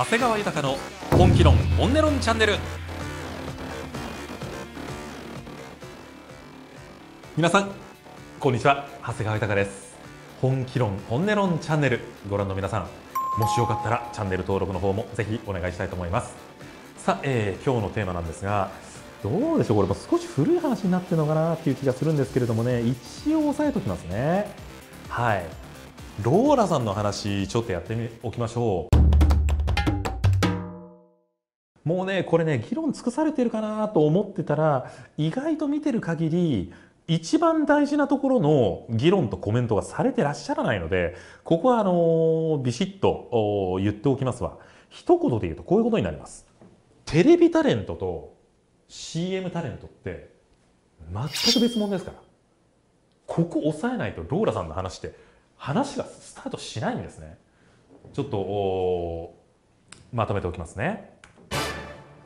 長谷川豊の本気論本音論チャンネル皆さんこんにちは長谷川豊です本気論本音論チャンネルご覧の皆さんもしよかったらチャンネル登録の方もぜひお願いしたいと思いますさあ、えー、今日のテーマなんですがどうでしょうこれも少し古い話になってるのかなっていう気がするんですけれどもね一応押さえときますねはいローラさんの話ちょっとやってみおきましょうもうねこれね議論尽くされてるかなと思ってたら意外と見てる限り一番大事なところの議論とコメントがされてらっしゃらないのでここはあのビシッと言っておきますわ一言で言うとこういうことになりますテレビタレントと CM タレントって全く別物ですからここ押さえないとローラさんの話って話がスタートしないんですねちょっとまとめておきますね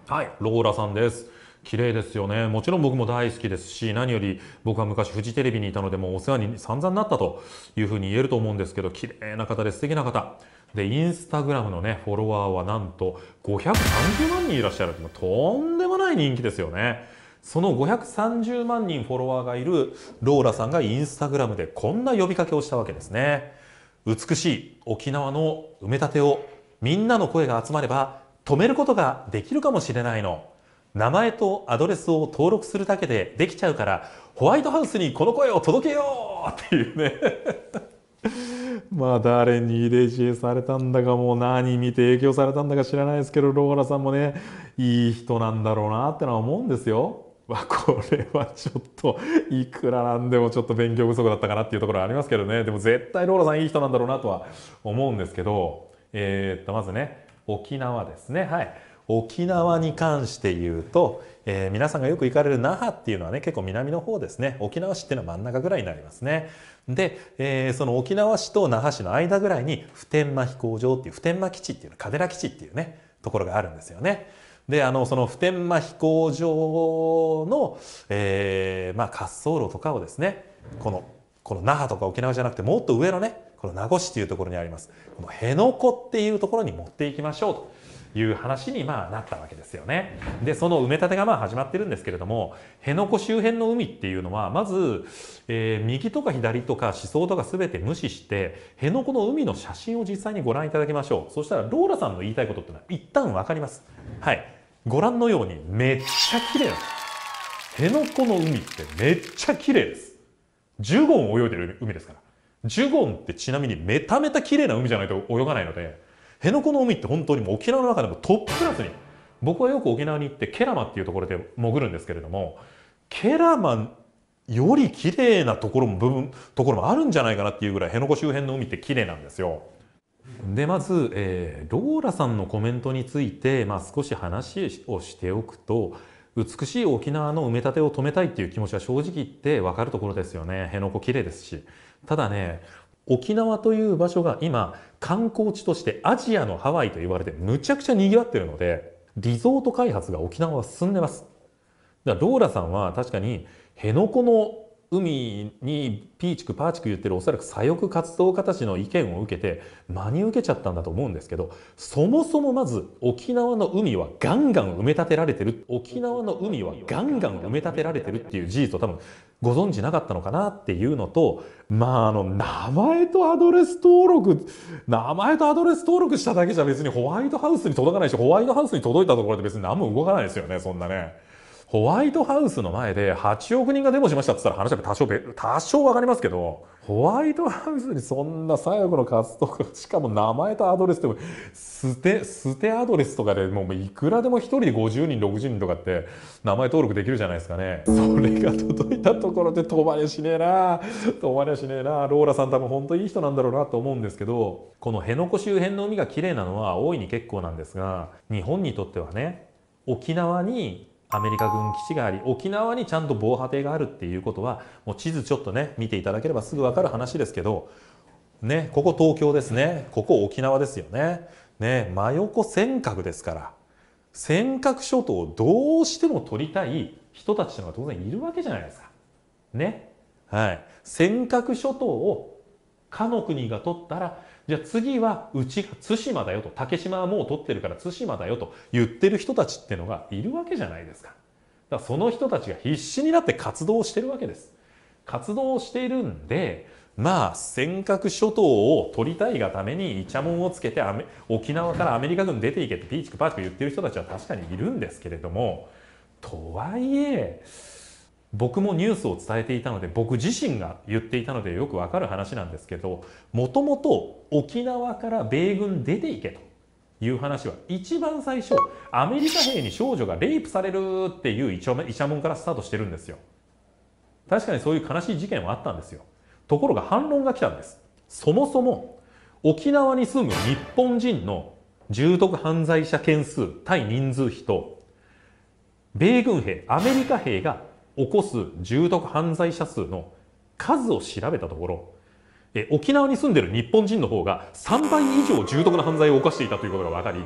はい、ローラさんです綺麗ですよねもちろん僕も大好きですし何より僕は昔フジテレビにいたのでもうお世話に散々なったというふうに言えると思うんですけど綺麗な方で素敵な方でインスタグラムのねフォロワーはなんと530万人いらっしゃるとんでもない人気ですよねその530万人フォロワーがいるローラさんがインスタグラムでこんな呼びかけをしたわけですね美しい沖縄の埋め立てをみんなの声が集まれば止めることができるかもしれないの。名前とアドレスを登録するだけでできちゃうから、ホワイトハウスにこの声を届けようっていうね まあ誰に入れ知恵されたんだかもう何見て影響されたんだか知らないですけどローラさんもねいい人なんだろうなってのは思うんですよ。まあ、これはちょっといくらなんでもちょっと勉強不足だったかなっていうところありますけどねでも絶対ローラさんいい人なんだろうなとは思うんですけど、えー、っとまずね沖縄ですね。はい。沖縄に関して言うと、えー、皆さんがよく行かれる那覇っていうのはね結構南の方ですね沖縄市っていうのは真ん中ぐらいになりますねで、えー、その沖縄市と那覇市の間ぐらいに普天間飛行場っていう普天間基地っていうの嘉手納基地っていうねところがあるんですよねであのその普天間飛行場の、えーまあ、滑走路とかをですねこのこの那覇とか沖縄じゃなくてもっと上のねこの名護市というところにあります、この辺野古っていうところに持っていきましょうと。いう話にまあなったわけですよね。で、その埋め立てがまあ始まってるんですけれども、辺野古周辺の海っていうのは、まず、えー、右とか左とか思想とか全て無視して、辺野古の海の写真を実際にご覧いただきましょう。そしたら、ローラさんの言いたいことっていうのは一旦わかります。はい。ご覧のようにめっちゃ綺麗です。辺野古の海ってめっちゃ綺麗です。15音泳いでる海ですから。ジュゴンってちなみにめゃめた綺麗な海じゃないと泳がないので辺野古の海って本当にもう沖縄の中でもトップクラスに僕はよく沖縄に行ってケラマっていうところで潜るんですけれどもケラマより綺麗なところも部分ところもあるんじゃないかなっていうぐらい辺野古周辺の海って綺麗なんですよ。でまず、えー、ローラさんのコメントについて、まあ、少し話をしておくと美しい沖縄の埋め立てを止めたいっていう気持ちは正直言って分かるところですよね辺野古綺麗ですしただね、沖縄という場所が今、観光地としてアジアのハワイと言われてむちゃくちゃ賑わってるので、リゾート開発が沖縄は進んでます。だからローラさんは確かに辺野古の海にピーチクパーチク言ってるおそらく左翼活動家たちの意見を受けて真に受けちゃったんだと思うんですけどそもそもまず沖縄の海はガンガン埋め立てられてる沖縄の海はガンガン埋め立てられてるっていう事実を多分ご存知なかったのかなっていうのとまああの名前とアドレス登録名前とアドレス登録しただけじゃ別にホワイトハウスに届かないしホワイトハウスに届いたところで別に何も動かないですよねそんなね。ホワイトハウスの前で8億人がデモしましたって言ったら話は多少、多少わかりますけど、ホワイトハウスにそんな左翼の活動しかも名前とアドレスでも、捨て、捨てアドレスとかでもういくらでも1人で50人、60人とかって名前登録できるじゃないですかね。それが届いたところで飛ばにしねえな飛ばにしねえなローラさん多分本当いい人なんだろうなと思うんですけど、この辺野古周辺の海が綺麗なのは大いに結構なんですが、日本にとってはね、沖縄にアメリカ軍基地があり沖縄にちゃんと防波堤があるっていうことはもう地図ちょっとね見ていただければすぐ分かる話ですけど、ね、ここ東京ですねここ沖縄ですよねね真横尖閣ですから尖閣諸島をどうしても取りたい人たちというのが当然いるわけじゃないですか。ねはい、尖閣諸島をかの国が取ったらじゃあ次はうちが対馬だよと竹島はもう取ってるから対馬だよと言ってる人たちってのがいるわけじゃないですか。だからその人たちが必死になって活動してるわけです。活動しているんでまあ尖閣諸島を取りたいがためにイチャモンをつけて沖縄からアメリカ軍出ていけってピーチクパーチク言ってる人たちは確かにいるんですけれどもとはいえ僕もニュースを伝えていたので僕自身が言っていたのでよくわかる話なんですけどもともと沖縄から米軍出ていけという話は一番最初アメリカ兵に少女がレイプされるっていうイチャからスタートしてるんですよ確かにそういう悲しい事件はあったんですよところが反論が来たんですそもそも沖縄に住む日本人の重篤犯罪者件数対人数比と米軍兵アメリカ兵が起こす重篤犯罪者数の数を調べたところえ沖縄に住んでる日本人の方が3倍以上重篤な犯罪を犯していたということが分かり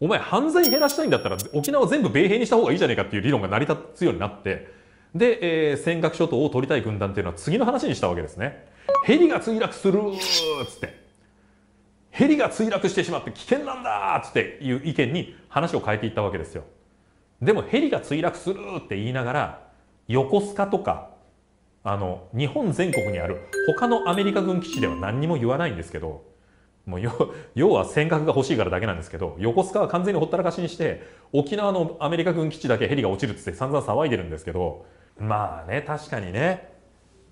お前犯罪減らしたいんだったら沖縄全部米兵にした方がいいじゃねえかっていう理論が成り立つようになってで、えー、尖閣諸島を取りたい軍団っていうのは次の話にしたわけですねヘリが墜落するっつってヘリが墜落してしまって危険なんだっつっていう意見に話を変えていったわけですよでもヘリが墜落するって言いながら横須賀とかあの日本全国にある他のアメリカ軍基地では何にも言わないんですけどもう要は尖閣が欲しいからだけなんですけど横須賀は完全にほったらかしにして沖縄のアメリカ軍基地だけヘリが落ちるっつって散々騒いでるんですけどまあね確かにね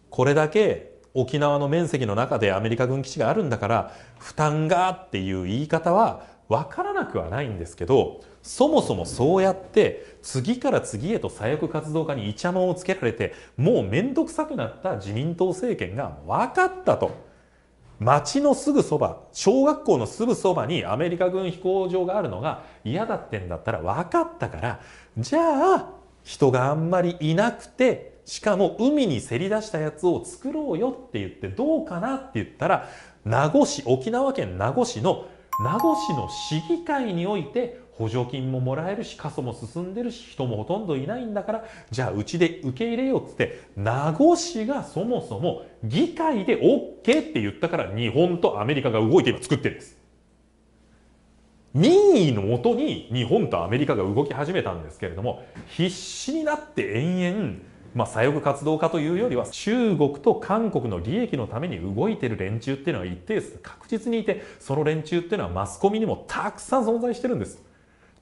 これだけ沖縄の面積の中でアメリカ軍基地があるんだから負担がっていう言い方は分からなくはないんですけどそもそもそうやって次から次へと左翼活動家にイチャモンをつけられてもう面倒くさくなった自民党政権が分かったと。町のすぐそば小学校のすぐそばにアメリカ軍飛行場があるのが嫌だってんだったら分かったからじゃあ人があんまりいなくてしかも海にせり出したやつを作ろうよって言ってどうかなって言ったら名護市沖縄県名護市の名護市の市議会において補助金ももらえるし過疎も進んでるし人もほとんどいないんだからじゃあうちで受け入れようっつって名護市がそもそも議会で OK って言ったから日本とアメリカが動いて今作ってるんです。民意のもとに日本とアメリカが動き始めたんですけれども必死になって延々まあ、左翼活動家というよりは中国と韓国の利益のために動いてる連中っていうのは一定数確実にいてその連中っていうのはマスコミにもたくさん存在してるんです。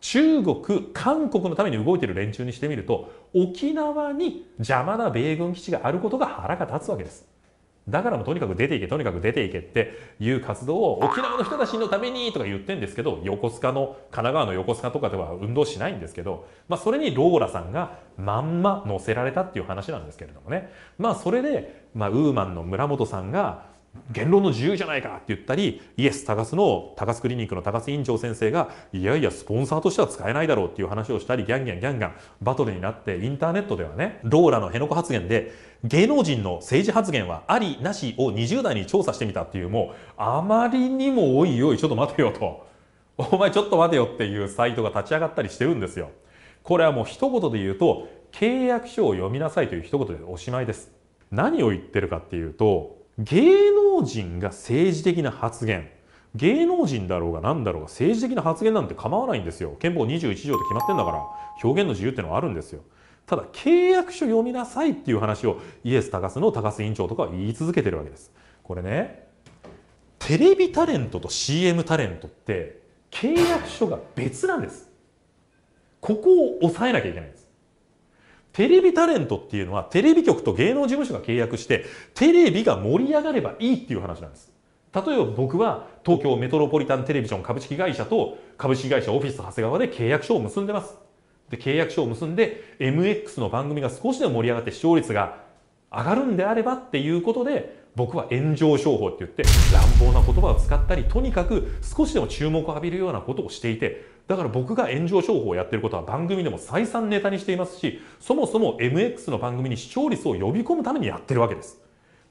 中国、韓国のために動いている連中にしてみると、沖縄に邪魔な米軍基地があることが腹が立つわけです。だからもうとにかく出ていけ、とにかく出ていけっていう活動を沖縄の人たちのためにとか言ってんですけど、横須賀の、神奈川の横須賀とかでは運動しないんですけど、まあそれにローラさんがまんま乗せられたっていう話なんですけれどもね。まあそれで、まあウーマンの村本さんが、言論の自由じゃないかって言ったり、イエス高須の高須クリニックの高須院長先生が、いやいや、スポンサーとしては使えないだろうっていう話をしたり、ギャンギャンギャンギャンバトルになって、インターネットではね、ローラの辺野古発言で、芸能人の政治発言はありなしを20代に調査してみたっていう、もう、あまりにもおいおい、ちょっと待てよと。お前ちょっと待てよっていうサイトが立ち上がったりしてるんですよ。これはもう一言で言うと、契約書を読みなさいという一言でおしまいです。何を言ってるかっていうと、芸能人が政治的な発言芸能人だろうが何だろうが政治的な発言なんて構わないんですよ憲法21条って決まってんだから表現の自由ってのはあるんですよただ契約書読みなさいっていう話をイエス高須の高須委員長とかは言い続けてるわけですこれねテレビタレントと CM タレントって契約書が別なんですここを抑えなきゃいけないんですテレビタレントっていうのはテレビ局と芸能事務所が契約してテレビが盛り上がればいいっていう話なんです。例えば僕は東京メトロポリタンテレビジョン株式会社と株式会社オフィス長谷川で契約書を結んでます。で、契約書を結んで MX の番組が少しでも盛り上がって視聴率が上がるんであればっていうことで僕は炎上商法って言って乱暴な言葉を使ったりとにかく少しでも注目を浴びるようなことをしていてだから僕が炎上商法をやってることは番組でも再三ネタにしていますしそもそも MX の番組に視聴率を呼び込むためにやってるわけです。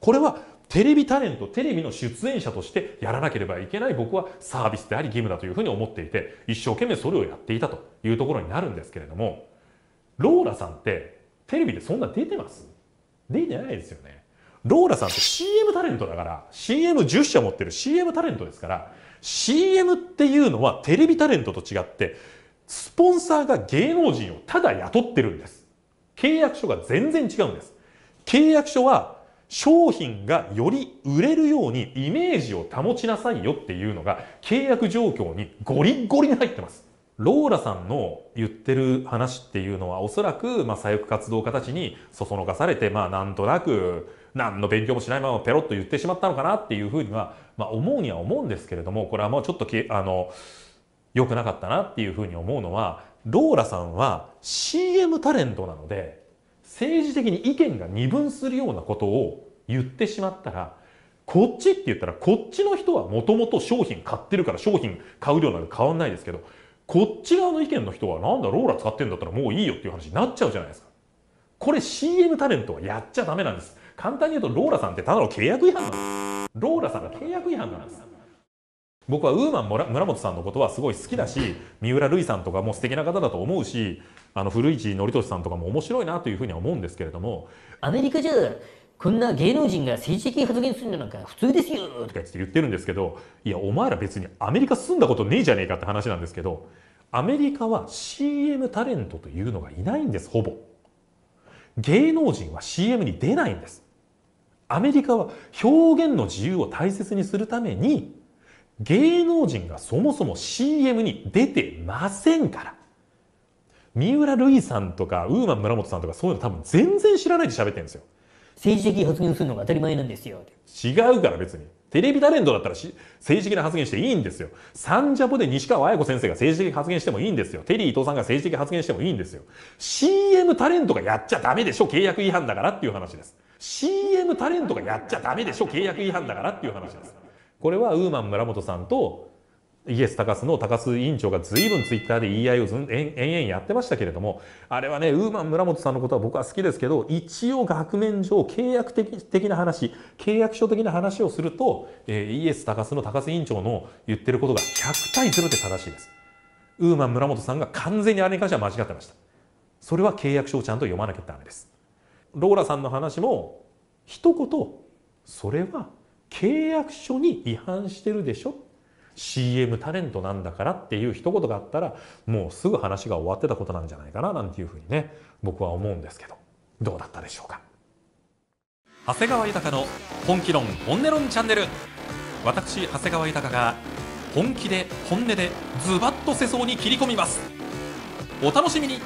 これはテレビタレント、テレビの出演者としてやらなければいけない僕はサービスであり義務だというふうに思っていて、一生懸命それをやっていたというところになるんですけれども、ローラさんってテレビでそんな出てます出てないですよね。ローラさんって CM タレントだから、CM10 社持ってる CM タレントですから、CM っていうのはテレビタレントと違って、スポンサーが芸能人をただ雇ってるんです。契約書が全然違うんです。契約書は商品がより売れるようにイメージを保ちなさいよっていうのが契約状況にゴリッゴリに入ってます。ローラさんの言ってる話っていうのはおそらく、まあ、左翼活動家たちにそそのかされて、まあ、なんとなく何の勉強もしないままペロッと言ってしまったのかなっていうふうには、まあ、思うには思うんですけれどもこれはもうちょっときあの良くなかったなっていうふうに思うのはローラさんは CM タレントなので政治的に意見が二分するようなことを言ってしまったらこっちって言ったらこっちの人はもともと商品買ってるから商品買う量なんか変わんないですけどこっち側の意見の人はなんだローラ使ってんだったらもういいよっていう話になっちゃうじゃないですか。これ CM タレントはやっちゃダメなんです。簡単に言うとローラさんってただの契約違反なんですローラさんが契約違反なんです僕はウーマン村本さんのことはすごい好きだし三浦瑠麗さんとかも素敵な方だと思うしあの古市憲寿さんとかも面白いなというふうには思うんですけれどもアメリカじゃこんな芸能人が政治的発言するのなんか普通ですよとか言ってるんですけどいやお前ら別にアメリカ住んだことねえじゃねえかって話なんですけどアメリカは CM タレントというのがいないんですほぼ芸能人は CM に出ないんですアメリカは表現の自由を大切にするために芸能人がそもそも CM に出てませんから。三浦瑠麗さんとかウーマン村本さんとかそういうの多分全然知らないで喋ってるんですよ。政治的発言するのが当たり前なんですよ。違うから別に。テレビタレントだったら政治的な発言していいんですよ。サンジャポで西川綾子先生が政治的発言してもいいんですよ。テリー伊藤さんが政治的発言してもいいんですよ。CM タレントがやっちゃダメでしょ契約違反だからっていう話です。CM タレントがやっちゃダメでしょ契約違反だからっていう話ですこれはウーマン村本さんとイエス高須の高須委員長が随分ツイッターで言い合いをずん延々やってましたけれどもあれはねウーマン村本さんのことは僕は好きですけど一応額面上契約的的な話契約書的な話をすると、えー、イエス高須の高須委員長の言ってることが100対0で正しいですウーマン村本さんが完全にあれに関しては間違ってましたそれは契約書をちゃんと読まなきゃダメですローラさんの話も一言それは契約書に違反してるでしょ CM タレントなんだからっていう一言があったらもうすぐ話が終わってたことなんじゃないかななんていうふうにね僕は思うんですけどどうだったでしょうか長谷川豊の本気論本音論チャンネル私長谷川豊が本気で本音でズバッと世相に切り込みますお楽しみに